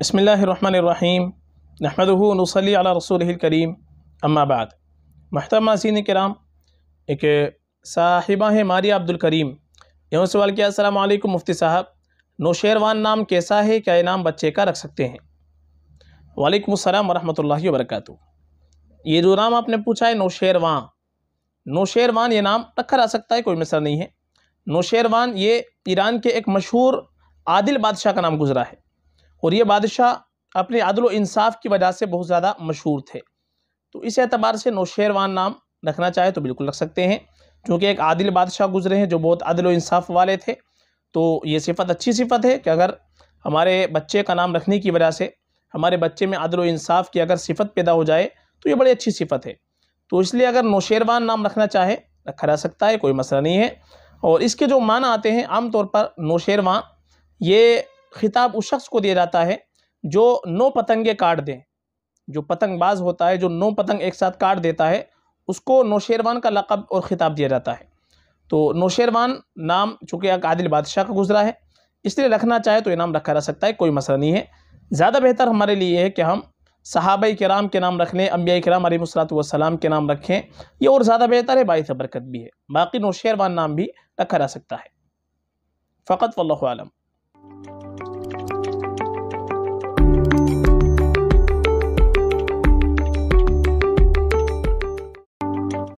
بسم اللہ الرحمن الرحیم نحمد نصلی علی رسول کریم اما بعد محترم ناظرین کرام ایک صاحبہ ہیں ماریہ عبدالکریم یہاں سوال کیا السلام علیکم مفتی صاحب نوشیروان نام کیسا ہے کیا یہ نام بچے کا رکھ سکتے ہیں وعلیکم السلام ورحمۃ اللہ وبرکاتہ یہ جو نام آپ نے پوچھا ہے نوشیروان نوشیروان یہ نام رکھا جا سکتا ہے کوئی مسئلہ نہیں ہے نوشیروان یہ ایران کے ایک مشہور عادل بادشاہ کا نام گزرا ہے اور یہ بادشاہ اپنے عدل و انصاف کی وجہ سے بہت زیادہ مشہور تھے تو اس اعتبار سے نوشیروان نام رکھنا چاہے تو بالکل رکھ سکتے ہیں چونکہ ایک عادل بادشاہ گزرے ہیں جو بہت عدل و انصاف والے تھے تو یہ صفت اچھی صفت ہے کہ اگر ہمارے بچے کا نام رکھنے کی وجہ سے ہمارے بچے میں عدل و انصاف کی اگر صفت پیدا ہو جائے تو یہ بڑی اچھی صفت ہے تو اس لیے اگر نوشیروان نام رکھنا چاہے رکھا جا سکتا ہے کوئی مسئلہ نہیں ہے اور اس کے جو معنی آتے ہیں عام طور پر نوشیروان یہ خطاب اس شخص کو دیا جاتا ہے جو نو پتنگیں کاٹ دیں جو پتنگ باز ہوتا ہے جو نو پتنگ ایک ساتھ کاٹ دیتا ہے اس کو نوشیروان کا لقب اور خطاب دیا جاتا ہے تو نوشیروان نام چونکہ ایک عادل بادشاہ کا گزرا ہے اس لیے رکھنا چاہے تو یہ نام رکھا جا سکتا ہے کوئی مسئلہ نہیں ہے زیادہ بہتر ہمارے لیے یہ ہے کہ ہم صحابہ کرام کے نام رکھ لیں انبیاء کرام علیہ مصلاط وسلام کے نام رکھیں یہ اور زیادہ بہتر ہے باعث برکت بھی ہے باقی نوشیروان نام بھی رکھا جا سکتا ہے فقط و اللہ عالم